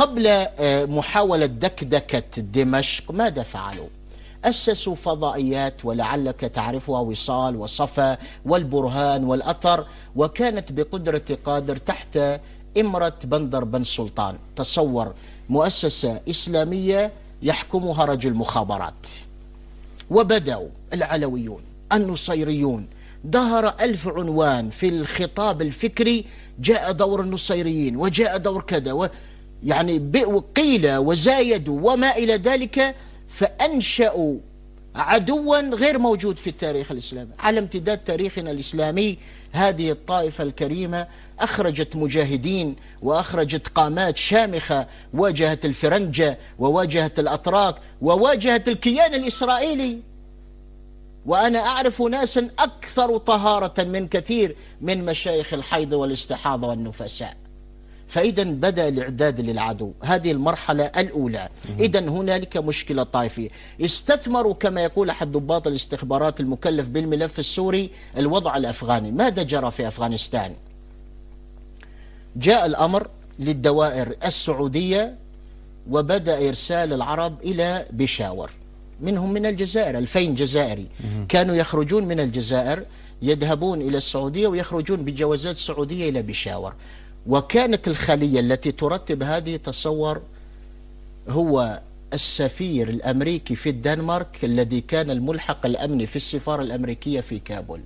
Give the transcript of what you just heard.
قبل آه، محاولة دكدكة دمشق ماذا فعلوا؟ أسسوا فضائيات ولعلك تعرفها وصال وصفا والبرهان والأثر وكانت بقدرة قادر تحت إمرة بندر بن سلطان تصور مؤسسة إسلامية يحكمها رجل مخابرات وبدأوا العلويون النصيريون ظهر ألف عنوان في الخطاب الفكري جاء دور النصيريين وجاء دور كذا يعني قيل وزايدوا وما إلى ذلك فأنشأوا عدوا غير موجود في التاريخ الإسلامي على امتداد تاريخنا الإسلامي هذه الطائفة الكريمة أخرجت مجاهدين وأخرجت قامات شامخة واجهت الفرنجة وواجهت الأتراك وواجهت الكيان الإسرائيلي وأنا أعرف ناسا أكثر طهارة من كثير من مشايخ الحيض والاستحاضة والنفساء فإذا بدأ الإعداد للعدو هذه المرحلة الأولى إذا هنالك مشكلة طائفية استثمروا كما يقول أحد ضباط الاستخبارات المكلف بالملف السوري الوضع الأفغاني ماذا جرى في أفغانستان جاء الأمر للدوائر السعودية وبدأ إرسال العرب إلى بشاور منهم من الجزائر 2000 جزائري كانوا يخرجون من الجزائر يذهبون إلى السعودية ويخرجون بجوازات سعودية إلى بشاور وكانت الخلية التي ترتب هذه تصور هو السفير الأمريكي في الدنمارك الذي كان الملحق الأمني في السفارة الأمريكية في كابول